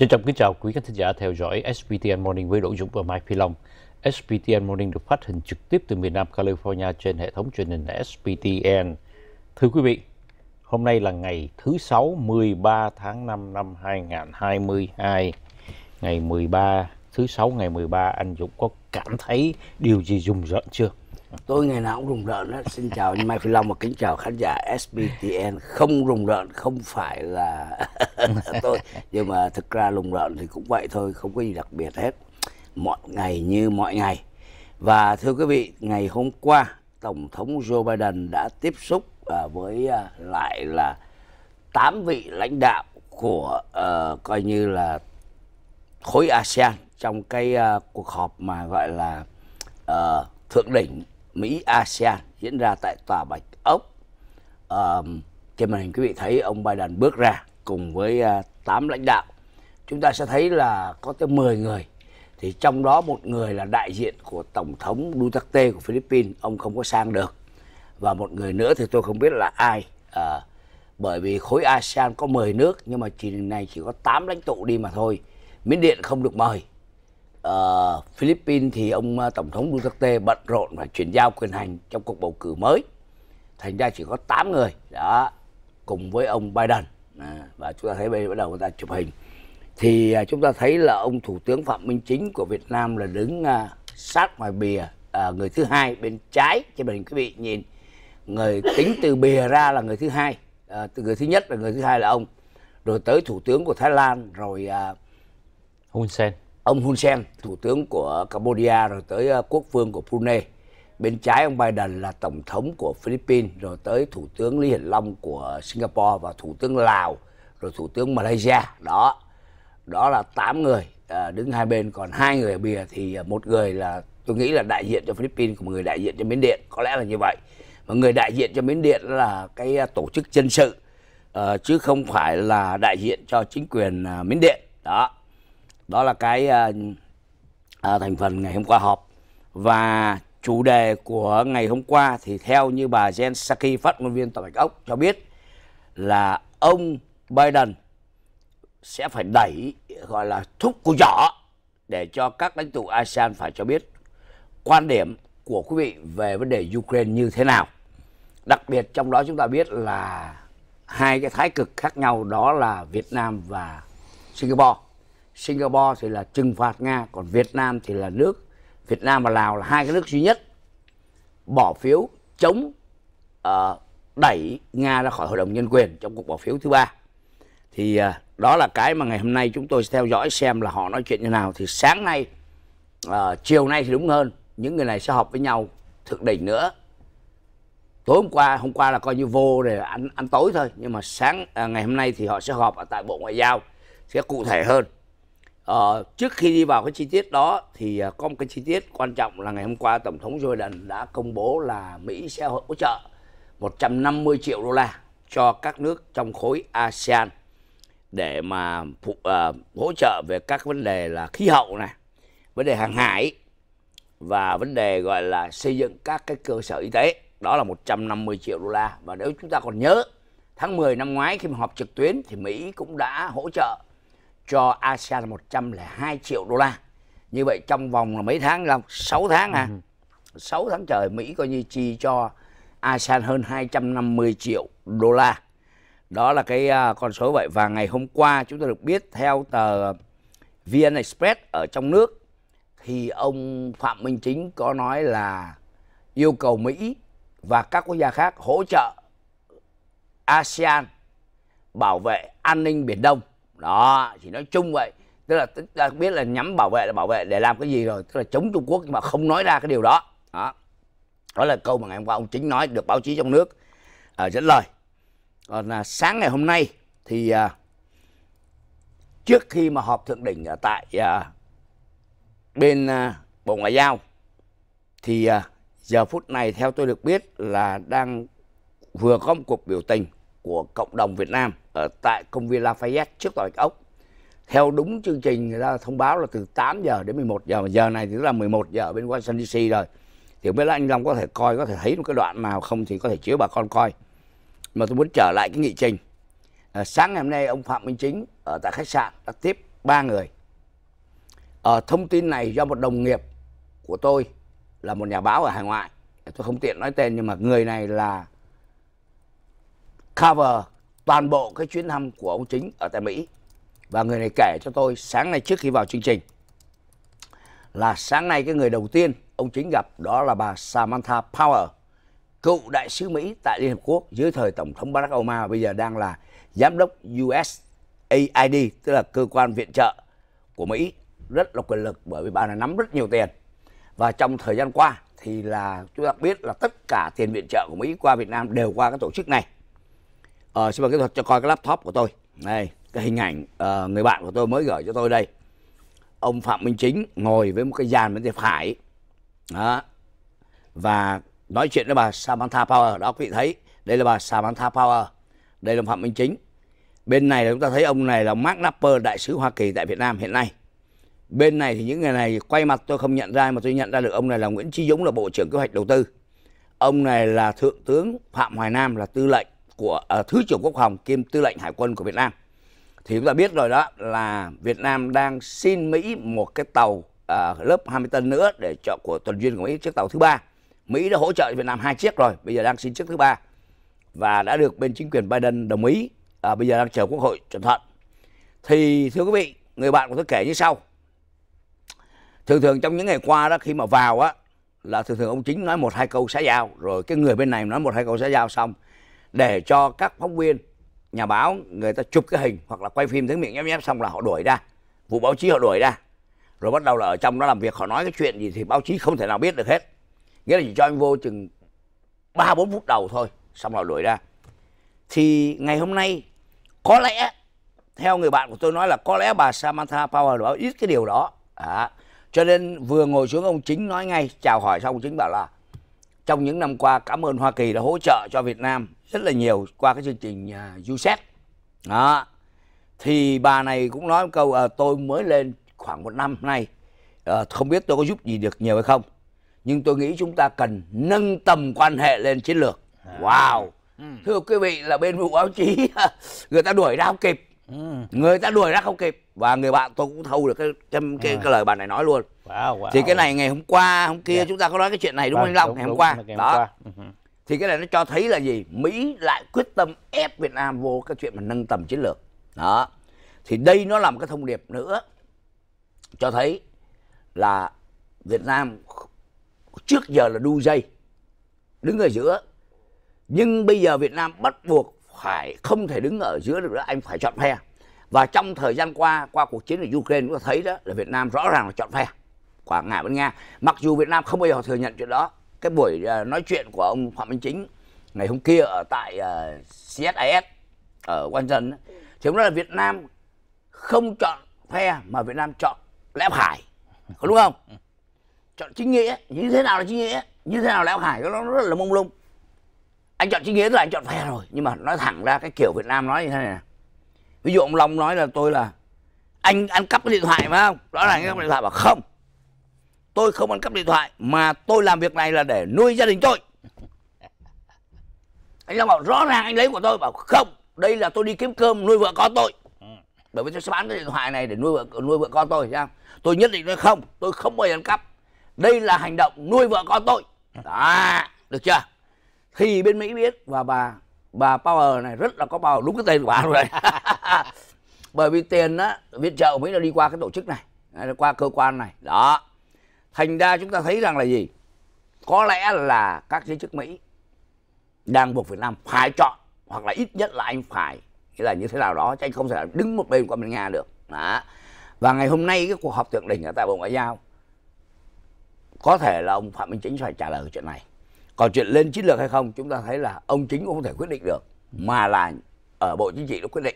Trân trọng kính chào quý khán thính giả theo dõi SBTN Morning với Đỗ Dũng và Mai Phi Long. SBTN Morning được phát hình trực tiếp từ miền Nam California trên hệ thống truyền hình SBTN. Thưa quý vị, hôm nay là ngày thứ Sáu 13 tháng 5 năm 2022. Ngày 13, thứ Sáu ngày 13 anh Dũng có cảm thấy điều gì rùng rợn chưa? tôi ngày nào cũng rùng rợn đó xin chào anh mai phi long và kính chào khán giả sbtn không rùng rợn không phải là tôi nhưng mà thực ra rùng rợn thì cũng vậy thôi không có gì đặc biệt hết mọi ngày như mọi ngày và thưa quý vị ngày hôm qua tổng thống joe biden đã tiếp xúc à, với à, lại là tám vị lãnh đạo của uh, coi như là khối asean trong cái uh, cuộc họp mà gọi là uh, thượng đỉnh Mỹ ASEAN diễn ra tại Tòa Bạch Ốc. Uh, trên màn hình quý vị thấy ông Biden bước ra cùng với à, tám lãnh đạo. Chúng ta sẽ thấy là có tới 10 người. Thì trong đó một người là đại diện của Tổng thống Duterte của Philippines, ông không có sang được. Và một người nữa thì tôi không biết là ai. Uh, bởi vì khối ASEAN có 10 nước nhưng mà chỉ này chỉ có 8 lãnh tụ đi mà thôi. Miến Điện không được mời Ờ, Philippines thì ông ờ, Tổng thống Duterte bận rộn và chuyển giao quyền hành trong cuộc bầu cử mới. Thành ra chỉ có 8 người đó cùng với ông Biden. À, và chúng ta thấy bây giờ bắt đầu người ta chụp hình. Thì uh, chúng ta thấy là ông Thủ tướng Phạm Minh Chính của Việt Nam là đứng uh, sát ngoài bìa uh, người thứ hai bên trái cho màn quý vị nhìn người tính từ bìa ra là người thứ hai à, từ người thứ nhất là người thứ hai là ông rồi tới thủ tướng của Thái Lan rồi à, Hun Sen ông Hun Sen, thủ tướng của Cambodia rồi tới ờ, quốc vương của Brunei. Bên trái ông Biden là tổng thống của Philippines rồi tới thủ tướng Lý Hiển Long của Singapore và thủ tướng Lào rồi thủ tướng Malaysia. Đó. Đó là 8 người ờ, đứng hai bên còn hai người ở bìa thì ờ, một người là tôi nghĩ là đại diện cho Philippines của một người đại diện cho Miến Điện, có lẽ là như vậy. mà người đại diện cho Miến Điện là cái tổ chức dân sự chứ không phải là đại diện cho chính quyền Miến Điện. Đó đó là cái à, thành phần ngày hôm qua họp và chủ đề của ngày hôm qua thì theo như bà Jen Psaki phát ngôn viên tòa bạch ốc cho biết là ông Biden sẽ phải đẩy gọi là thúc của giỏ để cho các lãnh tụ ASEAN phải cho biết quan điểm của quý vị về vấn đề Ukraine như thế nào. Đặc biệt trong đó chúng ta biết là hai cái thái cực khác nhau đó là Việt Nam và Singapore. Singapore thì là trừng phạt Nga còn Việt Nam thì là nước Việt Nam và Lào là hai cái nước duy nhất bỏ phiếu chống uh, đẩy Nga ra khỏi Hội đồng Nhân quyền trong cuộc bỏ phiếu thứ ba thì uh, đó là cái mà ngày hôm nay chúng tôi sẽ theo dõi xem là họ nói chuyện như nào thì sáng nay uh, chiều nay thì đúng hơn những người này sẽ họp với nhau thượng đỉnh nữa tối hôm qua hôm qua là coi như vô rồi ăn ăn tối thôi nhưng mà sáng à, ngày hôm nay thì họ sẽ họp ở tại bộ ngoại giao sẽ cụ thể hơn Ờ, trước khi đi vào cái chi tiết đó thì à, có một cái chi tiết quan trọng là ngày hôm qua Tổng thống Joe Biden đã công bố là Mỹ sẽ hỗ trợ 150 triệu đô la cho các nước trong khối ASEAN để mà phụ, uh, hỗ trợ về các vấn đề là khí hậu này, vấn đề hàng hải và vấn đề gọi là xây dựng các cái cơ sở y tế. Đó là 150 triệu đô la và nếu chúng ta còn nhớ tháng 10 năm ngoái khi mà họp trực tuyến thì Mỹ cũng đã hỗ trợ cho ASEAN là 102 triệu đô la. Như vậy trong vòng là mấy tháng là 6 tháng à? 6 ừ. tháng trời Mỹ coi như chi cho ASEAN hơn 250 triệu đô la. Đó là cái uh, con số vậy và ngày hôm qua chúng tôi được biết theo tờ VN Express ở trong nước thì ông Phạm Minh Chính có nói là yêu cầu Mỹ và các quốc gia khác hỗ trợ ASEAN bảo vệ an ninh Biển Đông đó chỉ nói chung vậy tức là tức là biết là nhắm bảo vệ là bảo vệ để làm cái gì rồi tức là chống trung quốc nhưng mà không nói ra cái điều đó đó đó là câu mà ngày hôm qua ông chính nói được báo chí trong nước à, dẫn lời còn là sáng ngày hôm nay thì à, trước khi mà họp thượng đỉnh ở tại à, bên à, bộ ngoại giao thì à, giờ phút này theo tôi được biết là đang vừa có một cuộc biểu tình của cộng đồng Việt Nam ở tại công viên Lafayette trước Tòa Bạch Ốc. Theo đúng chương trình người ta thông báo là từ 8 giờ đến 11 giờ, mà giờ này thì là 11 giờ ở bên Washington DC rồi. Thì biết là anh Long có thể coi, có thể thấy một cái đoạn nào không thì có thể chiếu bà con coi. Mà tôi muốn trở lại cái nghị trình. À, sáng ngày hôm nay ông Phạm Minh Chính ở tại khách sạn đã tiếp ba người. À, thông tin này do một đồng nghiệp của tôi là một nhà báo ở hải ngoại tôi không tiện nói tên nhưng mà người này là cover toàn bộ cái chuyến thăm của ông chính ở tại Mỹ. Và người này kể cho tôi sáng nay trước khi vào chương trình là sáng nay cái người đầu tiên ông chính gặp đó là bà Samantha Power, cựu đại sứ Mỹ tại Liên Hợp Quốc dưới thời Tổng thống Barack Obama bây giờ đang là giám đốc USAID, tức là cơ quan viện trợ của Mỹ rất là quyền lực bởi vì bà này nắm rất nhiều tiền. Và trong thời gian qua thì là chúng ta biết là tất cả tiền viện trợ của Mỹ qua Việt Nam đều qua các tổ chức này uh, sư phạm kỹ thuật cho coi cái laptop của tôi này cái hình ảnh uh, người bạn của tôi mới gửi cho tôi đây ông phạm minh chính ngồi với một cái dàn bên tay phải đó và nói chuyện với bà samantha power đó quý vị thấy đây là bà samantha power đây là phạm minh chính bên này là chúng ta thấy ông này là mark napper đại sứ hoa kỳ tại việt nam hiện nay bên này thì những người này quay mặt tôi không nhận ra mà tôi nhận ra được ông này là nguyễn trí dũng là bộ trưởng kế hoạch đầu tư ông này là thượng tướng phạm hoài nam là tư lệnh của à, thứ trưởng quốc phòng kiêm tư lệnh hải quân của Việt Nam thì chúng ta biết rồi đó là Việt Nam đang xin Mỹ một cái tàu à, lớp 20 tấn nữa để cho của tuần duyên của Mỹ chiếc tàu thứ ba Mỹ đã hỗ trợ Việt Nam hai chiếc rồi bây giờ đang xin chiếc thứ ba và đã được bên chính quyền Biden đồng ý à, bây giờ đang chờ quốc hội chuẩn thuận thì thưa quý vị người bạn của tôi kể như sau thường thường trong những ngày qua đó khi mà vào á là thường thường ông chính nói một hai câu xã giao rồi cái người bên này nói một hai câu xã giao xong để cho các phóng viên nhà báo người ta chụp cái hình hoặc là quay phim thử miệng nhép nhép xong là họ đuổi ra vụ báo chí họ đuổi ra rồi bắt đầu là ở trong đó làm việc họ nói cái chuyện gì thì báo chí không thể nào biết được hết nghĩa là chỉ cho anh vô chừng ba bốn phút đầu thôi xong họ đuổi ra thì ngày hôm nay có lẽ theo người bạn của tôi nói là có lẽ bà Samantha Power báo ít cái điều đó à, cho nên vừa ngồi xuống ông chính nói ngay chào hỏi xong ông chính bảo là trong những năm qua cảm ơn Hoa Kỳ đã hỗ trợ cho Việt Nam rất là nhiều qua cái chương trình uh, Đó. Thì bà này cũng nói một câu à, tôi mới lên khoảng một năm nay à, không biết tôi có giúp gì được nhiều hay không nhưng tôi nghĩ chúng ta cần nâng tầm quan hệ lên chiến lược à. wow ừ. thưa quý vị là bên vụ báo chí người ta đuổi ra không kịp ừ. người ta đuổi ra không kịp và người bạn tôi cũng thâu được cái cái, cái, à. cái lời bạn này nói luôn wow, wow. thì cái này ngày hôm qua hôm kia yeah. Dạ. chúng ta có nói cái chuyện này đúng vâng, không anh long ngày hôm qua ngày đó qua. Ừ. thì cái này nó cho thấy là gì mỹ lại quyết tâm ép việt nam vô cái chuyện mà nâng tầm chiến lược đó thì đây nó là một cái thông điệp nữa cho thấy là việt nam trước giờ là đu dây đứng ở giữa nhưng bây giờ việt nam bắt buộc phải không thể đứng ở giữa được nữa anh phải chọn phe và trong thời gian qua qua cuộc chiến ở Ukraine chúng ta thấy đó là Việt Nam rõ ràng là chọn phe quả ngại bên Nga mặc dù Việt Nam không bao giờ thừa nhận chuyện đó cái buổi à, nói chuyện của ông Phạm Minh Chính ngày hôm kia ở tại uh, à, CSIS ở Washington thì nói là Việt Nam không chọn phe mà Việt Nam chọn lẽ phải có đúng không chọn chính nghĩa như thế nào là chính nghĩa như thế nào lẽ phải nó rất là mông lung anh chọn chính nghĩa là anh chọn phe rồi nhưng mà nói thẳng ra cái kiểu Việt Nam nói như thế này, này ví dụ ông long nói là tôi là anh ăn cắp cái điện thoại phải không đó là anh cắp điện thoại bảo không tôi không ăn cắp điện thoại mà tôi làm việc này là để nuôi gia đình tôi anh long bảo rõ ràng anh lấy của tôi bảo không đây là tôi đi kiếm cơm nuôi vợ con tôi bởi vì tôi sẽ bán cái điện thoại này để nuôi vợ nuôi vợ con tôi sao tôi nhất định nói không tôi không bao giờ ăn cắp đây là hành động nuôi vợ con tôi đó được chưa thì bên mỹ biết và bà bà Power này rất là có power đúng cái tên của bà rồi bởi vì tiền á viện trợ mới là đi qua cái tổ chức này qua cơ quan này đó thành ra chúng ta thấy rằng là gì có lẽ là các giới chức Mỹ đang buộc Việt Nam phải chọn hoặc là ít nhất là anh phải nghĩa là như thế nào đó chứ anh không thể đứng một bên qua bên Nga được đó. và ngày hôm nay cái cuộc họp thượng đỉnh ở tại Bộ Ngoại giao có thể là ông Phạm Minh Chính phải trả lời chuyện này còn chuyện lên chiến lược hay không chúng ta thấy là ông chính cũng không thể quyết định được mà là ở bộ chính trị nó quyết định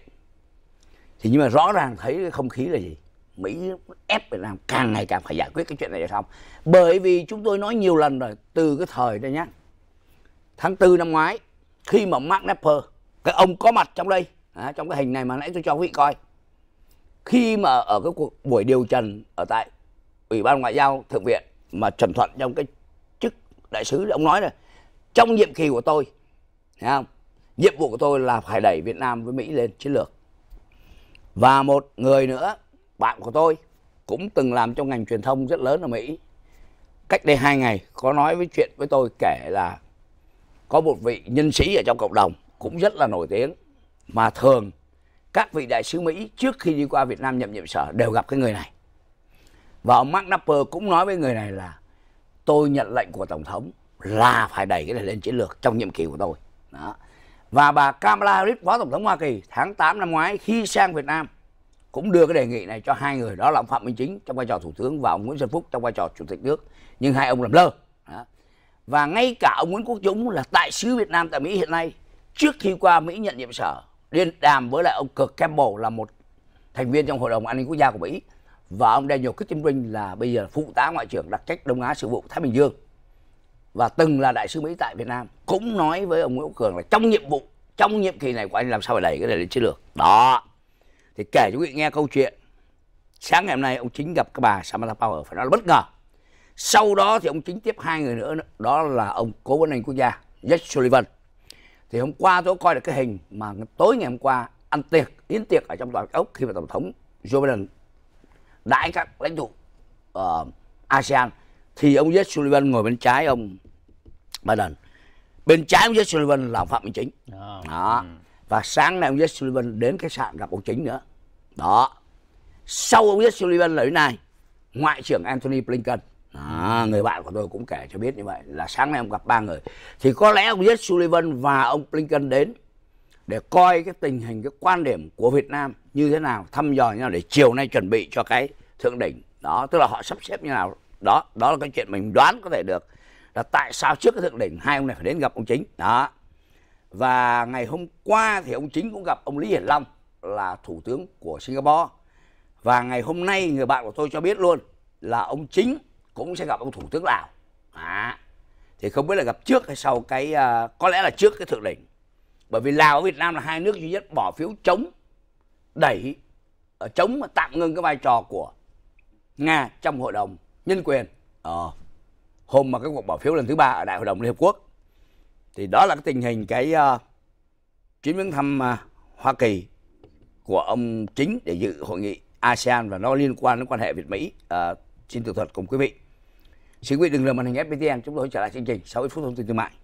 thì nhưng mà rõ ràng thấy cái không khí là gì mỹ ép việt nam càng ngày càng phải giải quyết cái chuyện này hay không bởi vì chúng tôi nói nhiều lần rồi từ cái thời đây nhá tháng tư năm ngoái khi mà mark Napper cái ông có mặt trong đây à, trong cái hình này mà nãy tôi cho quý vị coi khi mà ở cái cuộc buổi điều trần ở tại ủy ban ngoại giao thượng viện mà trần thuận trong cái đại sứ ông nói là trong nhiệm kỳ của tôi thấy không nhiệm vụ của tôi là phải đẩy Việt Nam với Mỹ lên chiến lược và một người nữa bạn của tôi cũng từng làm trong ngành truyền thông rất lớn ở Mỹ cách đây hai ngày có nói với chuyện với tôi kể là có một vị nhân sĩ ở trong cộng đồng cũng rất là nổi tiếng mà thường các vị đại sứ Mỹ trước khi đi qua Việt Nam nhậm nhiệm sở đều gặp cái người này và ông Mark Napper cũng nói với người này là tôi nhận lệnh của tổng thống là phải đẩy cái này lên chiến lược trong nhiệm kỳ của tôi đó và bà Kamala Harris phó tổng thống Hoa Kỳ tháng 8 năm ngoái khi sang Việt Nam cũng đưa cái đề nghị này cho hai người đó là ông Phạm Minh Chính trong vai trò thủ tướng và ông Nguyễn Xuân Phúc trong vai trò chủ tịch nước nhưng hai ông làm lơ đó. và ngay cả ông Nguyễn Quốc Dũng là đại sứ Việt Nam tại Mỹ hiện nay trước khi qua Mỹ nhận nhiệm sở liên đàm với lại ông Kirk Campbell là một thành viên trong hội đồng an ninh quốc gia của Mỹ và ông Daniel Kitting là bây giờ phụ tá ngoại trưởng đặc trách Đông Á sự vụ Thái Bình Dương và từng là đại sứ Mỹ tại Việt Nam cũng nói với ông Nguyễn Quốc Cường là trong nhiệm vụ trong nhiệm kỳ này của anh làm sao phải đẩy cái này lên chiến lược đó thì kể cho quý vị nghe câu chuyện sáng ngày hôm nay ông chính gặp các bà Samantha Power phải nói là bất ngờ sau đó thì ông chính tiếp hai người nữa đó là ông cố vấn anh quốc gia Jack Sullivan thì hôm qua tôi coi được cái hình mà tối ngày hôm qua ăn tiệc yến tiệc ở trong tòa ốc khi mà tổng thống Joe Biden đãi các lãnh tụ uh, ASEAN thì ông Jess Sullivan ngồi bên trái ông Biden bên trái ông Jess Sullivan là ông Phạm Minh Chính oh. đó và sáng nay ông Jess Sullivan đến khách sạn gặp ông Chính nữa đó sau ông Jess Sullivan là đến ngoại trưởng Anthony Blinken À, người bạn của tôi cũng kể cho biết như vậy là sáng nay ông gặp ba người thì có lẽ ông Jess Sullivan và ông Blinken đến để coi cái tình hình cái quan điểm của Việt Nam như thế nào thăm dò như nào để chiều nay chuẩn bị cho cái thượng đỉnh đó tức là họ sắp xếp như nào đó đó là cái chuyện mình đoán có thể được là tại sao trước cái thượng đỉnh hai ông này phải đến gặp ông chính đó và ngày hôm qua thì ông chính cũng gặp ông lý hiển long là thủ tướng của singapore và ngày hôm nay người bạn của tôi cho biết luôn là ông chính cũng sẽ gặp ông thủ tướng lào à, thì không biết là gặp trước hay sau cái uh, có lẽ là trước cái thượng đỉnh bởi vì lào và việt nam là hai nước duy nhất bỏ phiếu chống đẩy ờ, chống mà tạm ngưng cái vai trò của Nga trong Hội đồng Nhân quyền ờ, hôm mà cái cuộc bỏ phiếu lần thứ ba ở Đại hội đồng Liên Hợp Quốc thì đó là cái tình hình cái uh, ờ, chuyến viếng thăm uh, Hoa Kỳ của ông chính để dự hội nghị ASEAN và nó liên quan đến quan hệ Việt Mỹ uh, xin tường thuật cùng quý vị. Xin quý vị đừng lừa màn hình FPTN chúng tôi trở lại chương trình sau ít phút thông tin thương mại.